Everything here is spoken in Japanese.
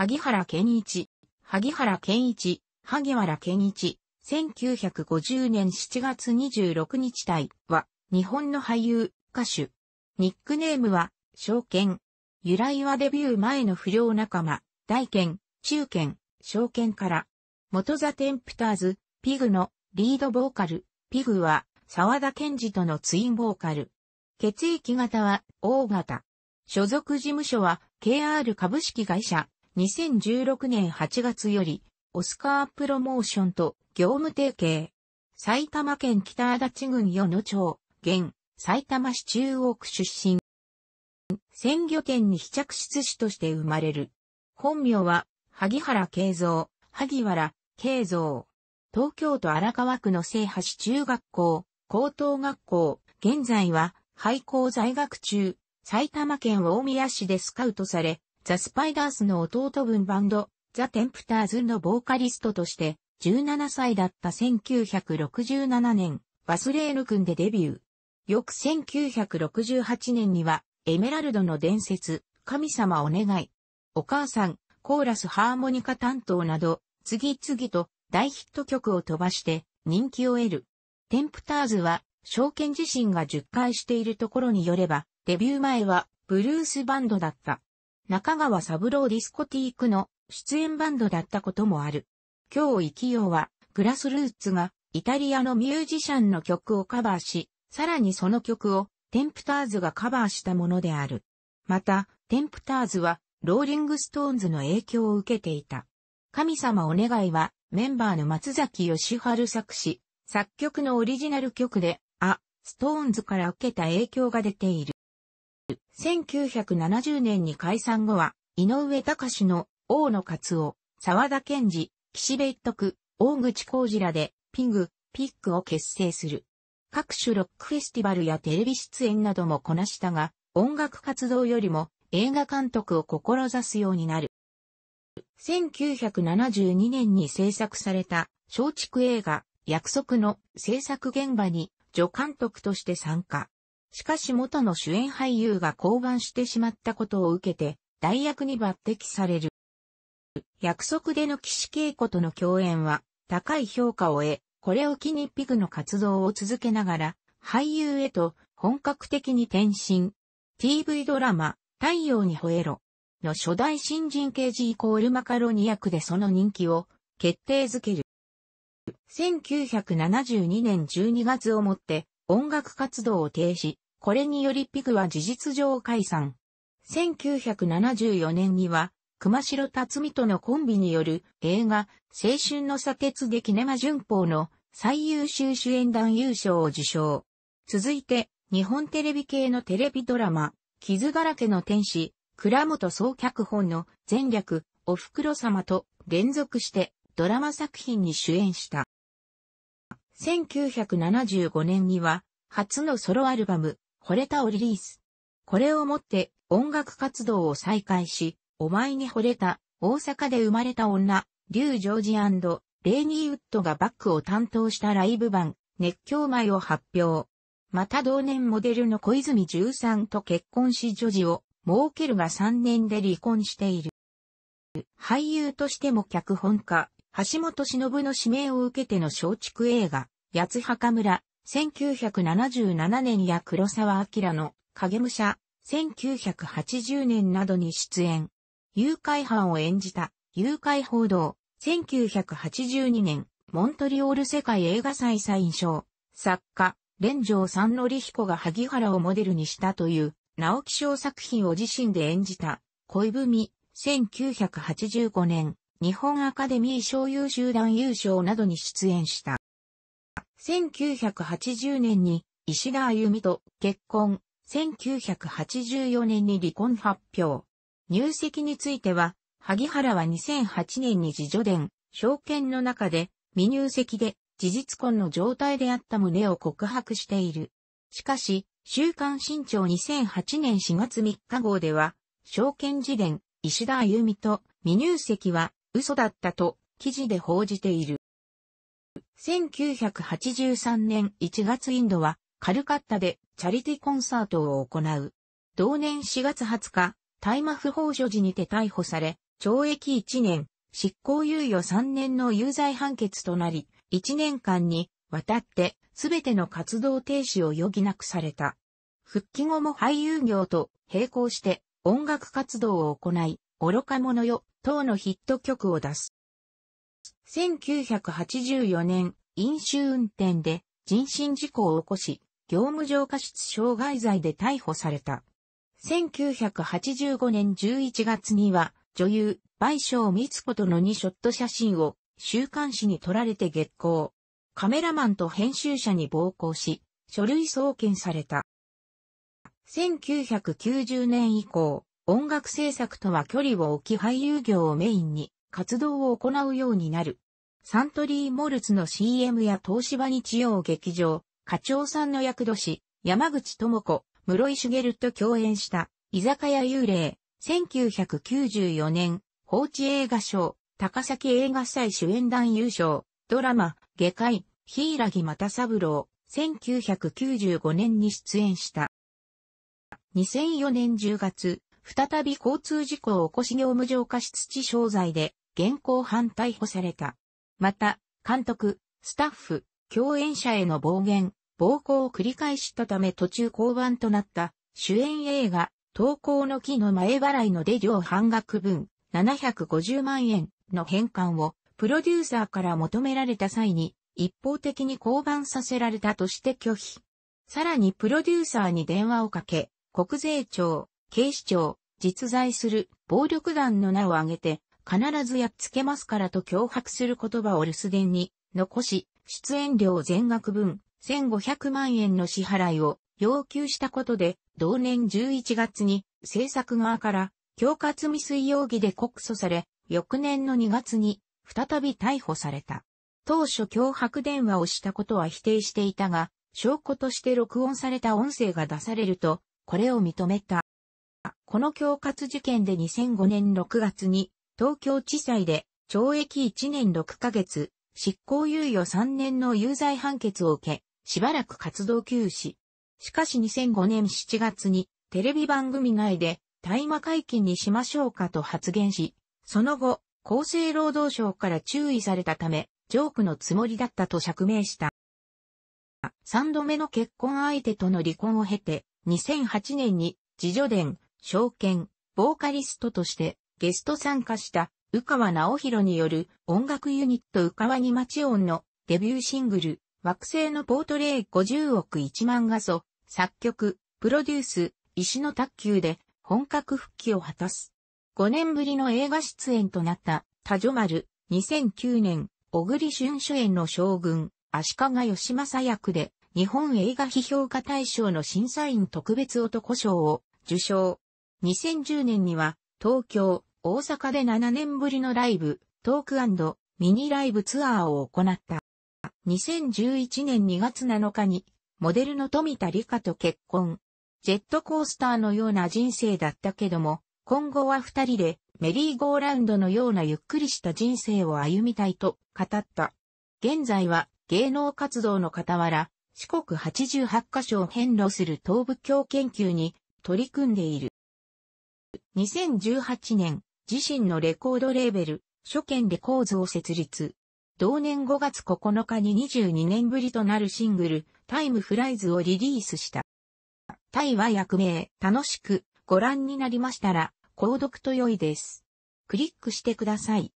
萩原健一、萩原健一、萩原健一、1950年7月26日体は、日本の俳優、歌手。ニックネームは、証券。由来はデビュー前の不良仲間、大剣、中剣、証券から。元ザ・テンプターズ、ピグのリードボーカル、ピグは、沢田健二とのツインボーカル。血液型は、O 型。所属事務所は、KR 株式会社。2016年8月より、オスカープロモーションと業務提携。埼玉県北足立郡与野町、現、埼玉市中央区出身。鮮魚店に非着室師として生まれる。本名は、萩原慶三、萩原慶三。東京都荒川区の聖橋中学校、高等学校、現在は、廃校在学中、埼玉県大宮市でスカウトされ、ザ・スパイダースの弟分バンド、ザ・テンプターズのボーカリストとして、17歳だった1967年、バスレール君でデビュー。翌1968年には、エメラルドの伝説、神様お願い。お母さん、コーラスハーモニカ担当など、次々と大ヒット曲を飛ばして人気を得る。テンプターズは、証券自身が10回しているところによれば、デビュー前はブルースバンドだった。中川三郎ディスコティークの出演バンドだったこともある。今日生きようは、グラスルーツがイタリアのミュージシャンの曲をカバーし、さらにその曲をテンプターズがカバーしたものである。また、テンプターズはローリングストーンズの影響を受けていた。神様お願いはメンバーの松崎義春作詞、作曲のオリジナル曲で、あ、ストーンズから受けた影響が出ている。1970年に解散後は、井上隆の、大野勝夫、沢田健二、岸部一徳、大口浩二らで、ピング、ピックを結成する。各種ロックフェスティバルやテレビ出演などもこなしたが、音楽活動よりも映画監督を志すようになる。1972年に制作された松竹映画約束の制作現場に助監督として参加。しかし元の主演俳優が降板してしまったことを受けて、代役に抜擢される。約束での騎士稽古との共演は、高い評価を得、これを機にピグの活動を続けながら、俳優へと本格的に転身。TV ドラマ、太陽に吠えろの初代新人刑事イコールマカロニ役でその人気を決定づける。1972年12月をもって音楽活動を停止、これによりピグは事実上解散。1974年には、熊代辰巳とのコンビによる映画、青春の砂鉄でキネマ旬報の最優秀主演団優勝を受賞。続いて、日本テレビ系のテレビドラマ、傷だらけの天使、倉本総脚本の前略、お袋様と連続してドラマ作品に主演した。1975年には、初のソロアルバム、惚れたをリリース。これをもって音楽活動を再開し、お前に惚れた、大阪で生まれた女、リュウ・ジョージレイニー・ウッドがバックを担当したライブ版、熱狂舞を発表。また同年モデルの小泉十三と結婚し女児を設けるが3年で離婚している。俳優としても脚本家、橋本忍の指名を受けての松竹映画、八墓村、1977年や黒沢明の影武者、1980年などに出演。誘拐犯を演じた、誘拐報道、1982年、モントリオール世界映画祭ン賞、作家、連城三則彦が萩原をモデルにしたという、直木賞作品を自身で演じた、恋文、1985年、日本アカデミー賞優秀団優勝などに出演した。1980年に石田歩美と結婚、1984年に離婚発表。入籍については、萩原は2008年に自助伝、証券の中で未入籍で事実婚の状態であった旨を告白している。しかし、週刊新潮2008年4月3日号では、証券辞伝、石田歩と未入籍は嘘だったと記事で報じている。1983年1月インドはカルカッタでチャリティコンサートを行う。同年4月20日、大麻不法所持にて逮捕され、懲役1年、執行猶予3年の有罪判決となり、1年間にわたってすべての活動停止を余儀なくされた。復帰後も俳優業と並行して音楽活動を行い、愚か者よ等のヒット曲を出す。1984年、飲酒運転で人身事故を起こし、業務上過失傷害罪で逮捕された。1985年11月には、女優、倍賞光子との2ショット写真を週刊誌に撮られて月光。カメラマンと編集者に暴行し、書類送検された。1990年以降、音楽制作とは距離を置き俳優業をメインに活動を行うようになる。サントリーモルツの CM や東芝日曜劇場、課長さんの役年、山口智子、室井茂と共演した居酒屋幽霊、1994年、放置映画賞、高崎映画祭主演団優勝、ドラマ、下界、柊サ又三郎、1995年に出演した。2004年10月、再び交通事故を起こし業務上過失致傷罪で現行犯逮捕された。また、監督、スタッフ、共演者への暴言、暴行を繰り返したため途中降板となった主演映画、投稿の木の前払いの出両半額分750万円の返還をプロデューサーから求められた際に一方的に降板させられたとして拒否。さらにプロデューサーに電話をかけ、国税庁、警視庁、実在する暴力団の名を挙げて、必ずやっつけますからと脅迫する言葉を留守電に残し、出演料全額分1500万円の支払いを要求したことで、同年11月に制作側から恐喝未遂容疑で告訴され、翌年の2月に再び逮捕された。当初脅迫電話をしたことは否定していたが、証拠として録音された音声が出されると、これを認めた。この恐喝事件で2005年6月に東京地裁で懲役1年6ヶ月、執行猶予3年の有罪判決を受け、しばらく活動休止。しかし2005年7月にテレビ番組内で大麻解禁にしましょうかと発言し、その後、厚生労働省から注意されたため、ジョークのつもりだったと釈明した。3度目の結婚相手との離婚を経て、2008年に自助伝、証券、ボーカリストとしてゲスト参加した宇川直弘による音楽ユニット宇川に町音のデビューシングル、惑星のポートレイ50億1万画素、作曲、プロデュース、石の卓球で本格復帰を果たす。5年ぶりの映画出演となった多女丸、2009年、小栗旬主演の将軍、足利義政役で日本映画批評家大賞の審査員特別男賞を受賞。2010年には東京、大阪で7年ぶりのライブ、トークミニライブツアーを行った。2011年2月7日に、モデルの富田理香と結婚。ジェットコースターのような人生だったけども、今後は二人でメリーゴーラウンドのようなゆっくりした人生を歩みたいと語った。現在は芸能活動の傍ら、四国88カ所を遍路する東部教研究に取り組んでいる。2018年、自身のレコードレーベル、初見レコーズを設立。同年5月9日に22年ぶりとなるシングル、タイムフライズをリリースした。タイは役名、楽しく、ご覧になりましたら、購読と良いです。クリックしてください。